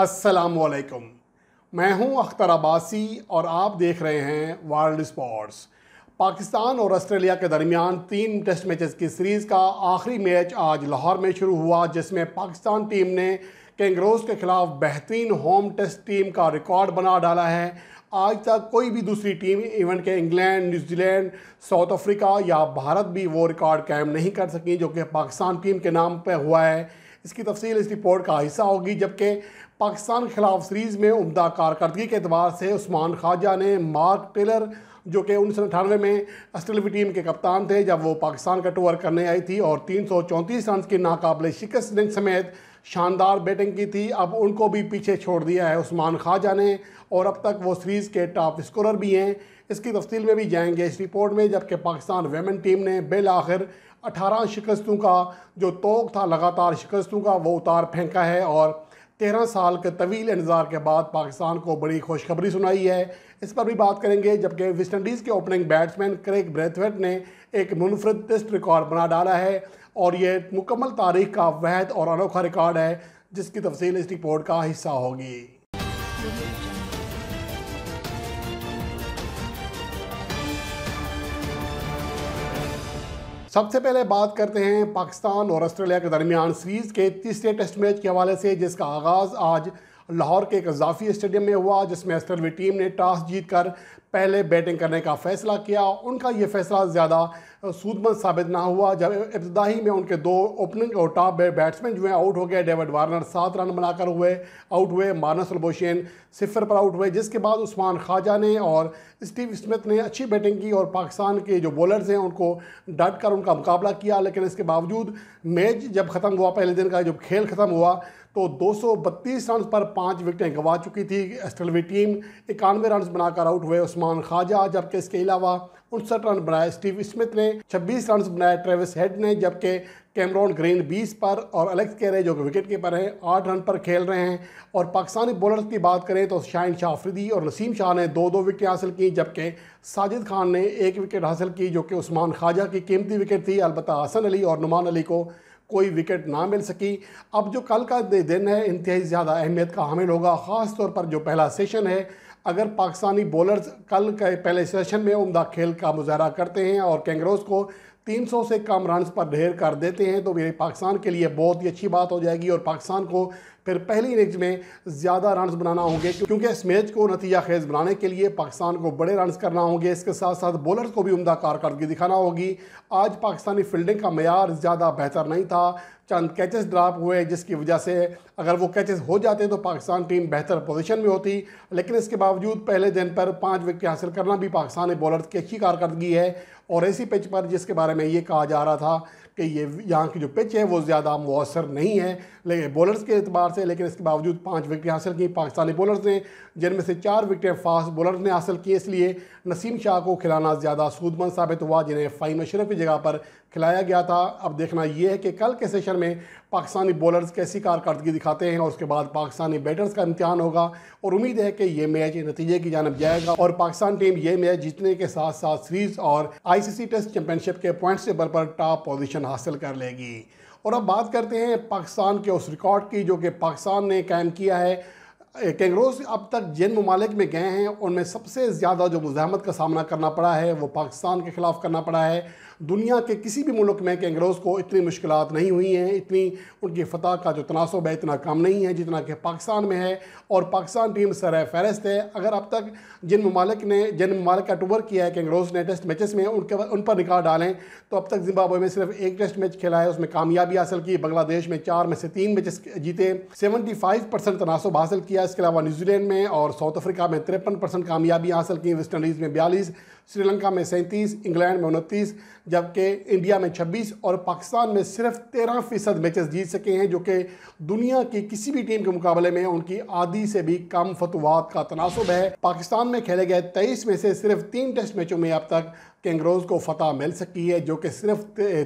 असलकम मैं हूं अख्तर अब्बासी और आप देख रहे हैं वर्ल्ड स्पोर्ट्स पाकिस्तान और ऑस्ट्रेलिया के दरमियान तीन टेस्ट मैचेस की सीरीज़ का आखिरी मैच आज लाहौर में शुरू हुआ जिसमें पाकिस्तान टीम ने कैंगरोज के खिलाफ बेहतरीन होम टेस्ट टीम का रिकॉर्ड बना डाला है आज तक कोई भी दूसरी टीम इवन के इंग्लैंड न्यूजीलैंड साउथ अफ्रीका या भारत भी वो रिकॉर्ड कायम नहीं कर सकी जो कि पाकिस्तान टीम के नाम पर हुआ है इसकी तफसील इस रिपोर्ट का हिस्सा होगी जबकि पाकिस्तान खिलाफ सीरीज़ में उमदा कारकर्दगी के अतबार से उस्मान ख्वाजा ने मार्क टेलर जो कि उन्नीस सौ अठानवे में आस्ट्रेलवी टीम के कप्तान थे जब वो पाकिस्तान का टूर करने आई थी और तीन सौ चौंतीस रन की नाकबले शिकस्त समेत शानदार बैटिंग की थी अब उनको भी पीछे छोड़ दिया है उस्मान ख्वाजा ने और अब तक वो सीरीज़ के टॉप स्कोरर भी हैं इसकी तफसील में भी जाएंगे इस रिपोर्ट में जबकि पाकिस्तान वेमेन टीम ने बिल आखिर अठारह शिकस्तों का जो तोक था लगातार शिकस्तों का वो उतार फेंका है और तेरह साल के तवील इंतज़ार के बाद पाकिस्तान को बड़ी खुशखबरी सुनाई है इस पर भी बात करेंगे जबकि वेस्ट इंडीज़ के ओपनिंग बैट्समैन क्रेग ब्रेथवेट ने एक मुनफरद टेस्ट रिकॉर्ड बना डाला है और ये मुकम्मल तारीख का वहद और अनोखा रिकॉर्ड है जिसकी तफसील इस रिपोर्ट का हिस्सा होगी सबसे पहले बात करते हैं पाकिस्तान और ऑस्ट्रेलिया के दरमियान सीरीज़ के तीसरे टेस्ट मैच के हवाले से जिसका आगाज़ आज लाहौर के एक अजाफी स्टेडियम में हुआ जिसमें अस्टरवी टीम ने टॉस जीतकर पहले बैटिंग करने का फैसला किया उनका यह फैसला ज़्यादा सूदमंद साबित ना हुआ जब इब्तदाही में उनके दो ओपनिंग और टॉप बैट्समैन जो हैं आउट हो गए डेविड वार्नर सात रन बनाकर हुए आउट हुए मानस अलबोशेन सिफर पर आउट हुए जिसके बाद उस्मान ख्वाजा ने और स्टीव स्मिथ ने अच्छी बैटिंग की और पाकिस्तान के जो बॉलर्स हैं उनको डट कर उनका मुकाबला किया लेकिन इसके बावजूद मैच जब ख़त्म हुआ पहले दिन का जब खेल ख़त्म हुआ तो दो रन पर पाँच विकटें गंवा चुकी थी एस्टलवी टीम इक्यानवे रन बनाकर आउट हुए उस्मान खाजा जबकि इसके अलावा उनसठ रन बनाए स्टीव स्मिथ ने 26 रन बनाए ट्रेविस हेड ने जबकि कैमरॉन ग्रीन 20 पर और अलेक्स केरे जो विकेट कीपर हैं आठ रन पर खेल रहे हैं और पाकिस्तानी बॉलर्स की बात करें तो शाहिन शाह अफरीदी और नसीम शाह ने दो दो विकेट हासिल की जबकि साजिद खान ने एक विकेट हासिल की जो कि उस्मान ख्वाजा की कीमती विकेट थी अलबत् हसन अली और नुमान अली को कोई विकेट ना मिल सकी अब जो कल का दिन है इंतहाई ज़्यादा अहमियत का हामिल होगा ख़ास तौर पर जो पहला सेशन है अगर पाकिस्तानी बॉलर्स कल के पहले सेशन में उमदा खेल का मुजाहरा करते हैं और कैंगरोज़ को तीन सौ से कम रन पर ढेर कर देते हैं तो मेरे पाकिस्तान के लिए बहुत ही अच्छी बात हो जाएगी और पाकिस्तान को फिर पहली इनिंग्स में ज़्यादा रन बनाना होंगे क्योंकि इस मैच को नतीजा खेज बनाने के लिए पाकिस्तान को बड़े रन करना होंगे इसके साथ साथ बॉलर्स को भी उमदा कारकर्दगी दिखाना होगी आज पाकिस्तानी फील्डिंग का मैार ज़्यादा बेहतर नहीं था चंद कैचेस ड्राप हुए जिसकी वजह से अगर वो कैचेस हो जाते तो पाकिस्तान टीम बेहतर पोजीशन में होती लेकिन इसके बावजूद पहले दिन पर पाँच विकेट हासिल करना भी पाकिस्तानी बॉलर की अच्छी कारकर्दगी है और ऐसी पिच पर जिसके बारे में ये कहा जा रहा था कि ये यहाँ की जो पिच है वो ज़्यादा मौसर नहीं है लेकिन बॉलर्स के अतबार से लेकिन इसके बावजूद पाँच विकटें हासिल की पाकिस्तानी बॉलर्स ने जिनमें से चार विकटें फास्ट बॉलर्स ने हासिल की इसलिए नसीम शाह को खिलाना ज़्यादा सूदमंद साबित हुआ जिन्हें फ़ाइन अशरफ की जगह पर खिलाया गया था अब देखना यह है कि कल के सेशन में पाकिस्तानी बॉलर्स कैसी कारकर्दगी दिखाते हैं और उसके बाद पाकिस्तानी बैटर्स का इम्तहान होगा और उम्मीद है कि ये मैच नतीजे की जानब जाएगा और पाकिस्तान टीम ये मैच जीतने के साथ साथ सीरीज़ और आईसीसी टेस्ट चैंपियनशिप के पॉइंट्स टेबल पर टॉप पोजीशन पोजीशन हासिल कर लेगी और अब बात करते हैं पाकिस्तान के उस रिकॉर्ड की जो कि पाकिस्तान ने कायम किया है कैंगरोज अब तक जिन ममालिक में गए हैं उनमें सबसे ज़्यादा जो मुजामत का सामना करना पड़ा है वो पाकिस्तान के ख़िलाफ़ करना पड़ा है दुनिया के किसी भी मुल्क में कैंगरोज को इतनी मुश्किल नहीं हुई हैं इतनी उनकी फतह का जो तनासब है इतना कम नहीं है जितना कि पाकिस्तान में है और पाकिस्तान टीम सर फहरस्त है अगर अब तक जिन ममालिक ने जिन ममालिक का टूर किया है कैंगरोज ने टेस्ट मैचेस में उनके उन पर रिकॉर्ड डालें तो अब तक जिम्बाब्वे में सिर्फ एक टेस्ट मैच खेला है उसमें कामयाबी हासिल की बांग्लादेश में चार में से तीन मैचेस जीते सेवेंटी फाइव परसेंट तनासब हासिल किया किया इसके अलावा न्यूजीलैंड में और साउथ अफ्रीका में तिरपन परसेंट कामयाबी हासिल की वेस्ट इंडीज़ में बयालीस श्रीलंका में सैंतीस इंग्लैंड में उनतीस जबकि इंडिया में छब्बीस और पाकिस्तान में सिर्फ तेरह फ़ीसद मैचेस जीत सके हैं जो कि दुनिया की किसी भी टीम के मुकाबले में उनकी आधी से भी कम फतवात का तनासब है पाकिस्तान में खेले गए तेईस में से सिर्फ तीन टेस्ट मैचों में अब तक कैंगरोज को फतह मिल सकी है जो कि सिर्फ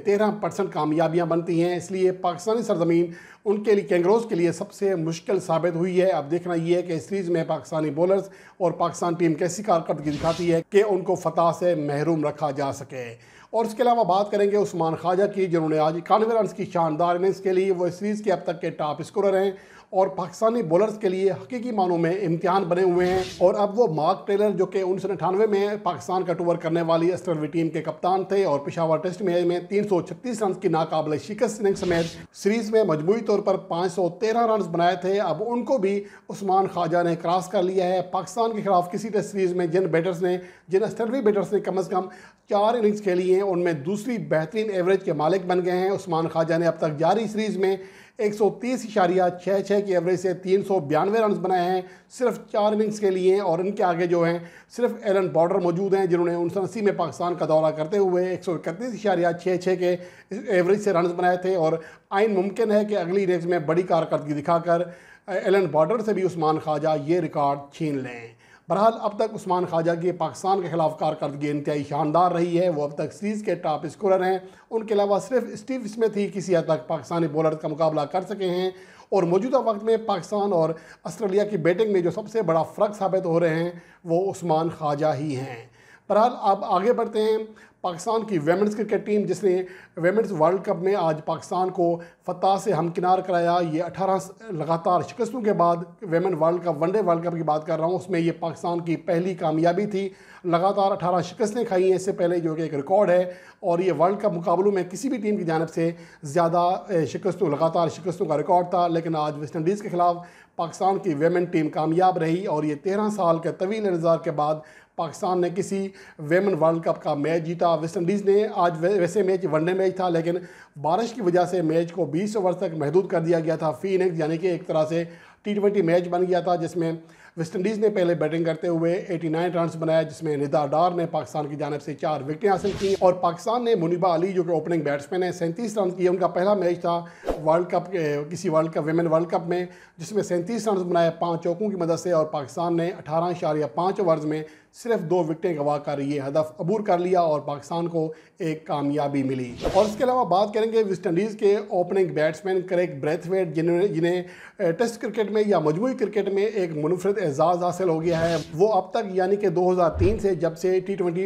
तेरह परसेंट कामयाबियाँ बनती हैं इसलिए पाकिस्तानी सरजमीन उनके लिए कैंगरोज के लिए सबसे मुश्किल साबित हुई है अब देखना यह है कि इस सीरीज में पाकिस्तानी बॉलर्स और पाकिस्तान टीम कैसी कारकर्दगी दिखाती है कि उनको फतह से महरूम रखा जा सके और इसके अलावा बात करेंगे उस्मान ख्वाजा की जिन्होंने आज कानवे रन की शानदार इनिंग्स के लिए वो इस सीरीज़ के अब तक के टॉप स्कोरर हैं और पाकिस्तानी बॉलर्स के लिए हकीकी मानों में इम्तिहान बने हुए हैं और अब वो मार्क टेलर जो कि उन्नीस सौ अठानवे में पाकिस्तान का टूर करने वाली अस्टरवी टीम के कप्तान थे और पिशावर टेस्ट मैच में तीन सौ छत्तीस रन की नाकाबले शिकस्त इनिंग समेत सीरीज में मजमू तौर पर पाँच सौ तेरह रन बनाए थे अब उनको भी उस्मान ख्वाजा ने क्रॉस कर लिया है पाकिस्तान के खिलाफ किसी टेस्ट सीरीज में जिन बैटर्स ने जिन अस्टरवी बैटर्स ने कम अज़ कम चार इनिंग्स खेली हैं उनमें दूसरी बेहतरीन एवरेज के मालिक बन गए हैं उस्मान ख्वाजा ने अब तक जारी सीरीज में एक सौ तीस इशारिया छः छः की एवरेज से तीन सौ बयानवे रन बनाए हैं सिर्फ चार इनिंग्स के लिए और इनके आगे जो हैं सिर्फ एलन बॉर्डर मौजूद हैं जिन्होंने अस्सी में पाकिस्तान का दौरा करते हुए एक सौ इकतीस इशारिया छः छः के एवरेज से रन बनाए थे और आइन मुमकिन है कि अगली इनिंग्स में बड़ी कारकर्दगी दिखाकर एलन बॉर्डर से भी उस्मान ख्वाजा ये रिकॉर्ड छीन लें बहरहाल अब तक उस्मान ख्वाजा की पाकिस्तान के खिलाफ कारकर्दगी इंतहाई शानदार रही है वो अब तक सीरीज़ के टॉप स्कोरर हैं उनके अलावा सिर्फ स्टीव स्मिथ ही किसी हद तक पाकिस्तानी बॉलर का मुकाबला कर सके हैं और मौजूदा वक्त में पाकिस्तान और आस्ट्रेलिया की बैटिंग में जो सबसे बड़ा फ़र्क साबित हो रहे हैं वो उस्मान ख्वाजा ही हैं बहरहाल आप आगे बढ़ते हैं पाकिस्तान की वेमेंस क्रिकेट टीम जिसने वेमेंस वर्ल्ड कप में आज पाकिस्तान को फतह से हमकिनार कराया ये अठारह लगातार शिकस्तों के बाद women world cup one day world cup की बात कर रहा हूँ उसमें ये पाकिस्तान की पहली कामयाबी थी लगातार अठारह शिकस्तें खाई हैं इससे पहले जो कि एक रिकॉर्ड है और ये वर्ल्ड कप मुकाबलों में किसी भी टीम की जानब से ज़्यादा शिकस्तों लगातार शिकस्तों का रिकॉर्ड था लेकिन आज वेस्ट इंडीज़ के खिलाफ पाकिस्तान की वेमेन टीम कामयाब रही और ये तेरह साल के तवील इंतज़ार के बाद पाकिस्तान ने किसी वेमन वर्ल्ड कप का मैच जीता वेस्ट इंडीज़ ने आज वैसे मैच वनडे मैच था लेकिन बारिश की वजह से मैच को 20 ओवर तक महदूद कर दिया गया था फीनिक्स यानी कि एक तरह से टी ट्वेंटी मैच बन गया था जिसमें वेस्ट इंडीज़ ने पहले बैटिंग करते हुए 89 रन बनाया जिसमें निदा डार ने पाकिस्तान की जानब से चार विकटें हासिल की और पाकिस्तान ने मुनिबा अली जो कि ओपनिंग बैट्समैन है सैंतीस रन किए उनका पहला मैच था वर्ल्ड कप किसी world cup women world cup में जिसमें सैंतीस रन बनाए पाँच चौकों की मदद से और पाकिस्तान ने अठारह इशारिया पाँच ओवर्स में सिर्फ दो विकटें गवा कर ये हदफ अबूर कर लिया और पाकिस्तान को एक कामयाबी मिली और इसके अलावा बात करेंगे वेस्ट इंडीज़ के ओपनिंग बैट्समैन करेक ब्रेथवेट जिन्होंने जिन्हें टेस्ट क्रिकेट में या मजमू क्रिकेट में एक मुनफरद एजाज़ हासिल हो गया है वो अब तक यानी कि 2003 से जब से टी ट्वेंटी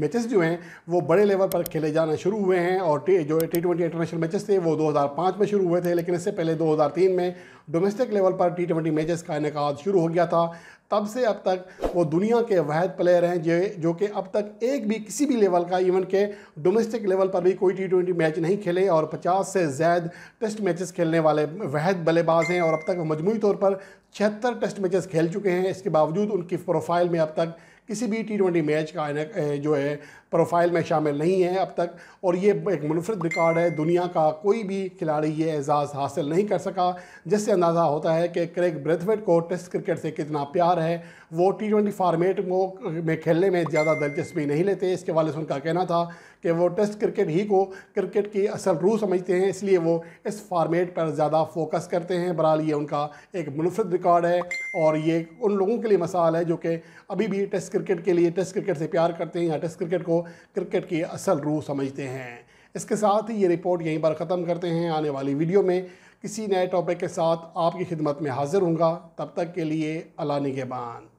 मैचेस जो हैं वो बड़े लेवल पर खेले जाना शुरू हुए हैं और जो टी ट्वेंटी इंटरनेशनल मैचेस थे वो दो में शुरू हुए थे लेकिन इससे पहले दो में डोमेस्टिक लेवल पर टी ट्वेंटी मैचेस का इनका शुरू हो गया था तब से अब तक वो दुनिया के वहद प्लेयर हैं जो जो कि अब तक एक भी किसी भी लेवल का इवन के डोमेस्टिक लेवल पर भी कोई टी ट्वेंटी मैच नहीं खेले और 50 से ज़्यादा टेस्ट मैचेस खेलने वाले वहद बल्लेबाज हैं और अब तक मजमू तौर पर छिहत्तर टेस्ट मैचेस खेल चुके हैं इसके बावजूद उनकी प्रोफाइल में अब तक किसी भी टी ट्वेंटी मैच का जो है प्रोफाइल में शामिल नहीं है अब तक और ये एक मुनफरद रिकॉर्ड है दुनिया का कोई भी खिलाड़ी ये एजाज़ हासिल नहीं कर सका जिससे अंदाज़ा होता है कि क्रेग ब्रेथवेट को टेस्ट क्रिकेट से कितना प्यार है वो टी ट्वेंटी फार्मेट को में खेलने में ज़्यादा दिलचस्पी नहीं लेते इसके वाले से उनका कहना था कि वो टेस्ट क्रिकेट ही को क्रिकेट की असल रूह समझते हैं इसलिए वो इस फार्मेट पर ज़्यादा फोकस करते हैं बहरहाल ये उनका एक मुनफरद रिकॉर्ड है और ये उन लोगों के लिए मसाल है जो कि अभी भी टेस्ट क्रिकेट के लिए टेस्ट क्रिकेट से प्यार करते हैं या टेस्ट क्रिकेट को क्रिकेट की असल रूह समझते हैं इसके साथ ही ये रिपोर्ट यहीं पर ख़त्म करते हैं आने वाली वीडियो में किसी नए टॉपिक के साथ आपकी खिदमत में हाज़िर हूँगा तब तक के लिए अला निगेबान